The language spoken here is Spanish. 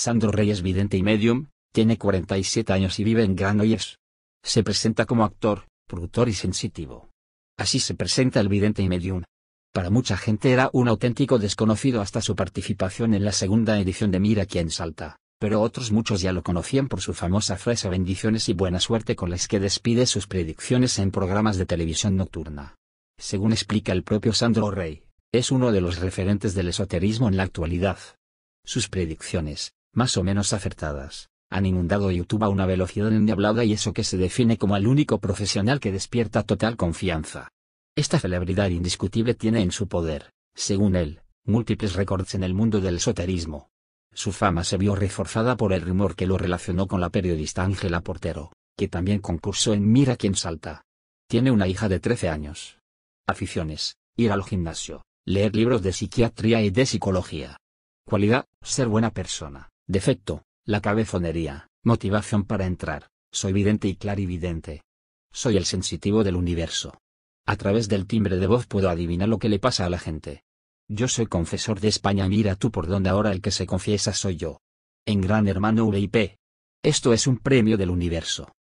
Sandro Reyes vidente y medium, tiene 47 años y vive en Granollers. Se presenta como actor, productor y sensitivo. Así se presenta el vidente y medium. Para mucha gente era un auténtico desconocido hasta su participación en la segunda edición de Mira quién salta, pero otros muchos ya lo conocían por su famosa frase bendiciones y buena suerte con las que despide sus predicciones en programas de televisión nocturna. Según explica el propio Sandro Rey, es uno de los referentes del esoterismo en la actualidad. Sus predicciones, más o menos acertadas, han inundado YouTube a una velocidad endiablada y eso que se define como el único profesional que despierta total confianza. Esta celebridad indiscutible tiene en su poder, según él, múltiples récords en el mundo del esoterismo. Su fama se vio reforzada por el rumor que lo relacionó con la periodista Ángela Portero, que también concursó en Mira quién salta. Tiene una hija de 13 años. Aficiones, ir al gimnasio, leer libros de psiquiatría y de psicología. Cualidad, ser buena persona. Defecto, la cabezonería, motivación para entrar, soy vidente y clarividente. Soy el sensitivo del universo. A través del timbre de voz puedo adivinar lo que le pasa a la gente. Yo soy confesor de España, mira tú por donde ahora el que se confiesa soy yo. En Gran Hermano VIP. Esto es un premio del universo.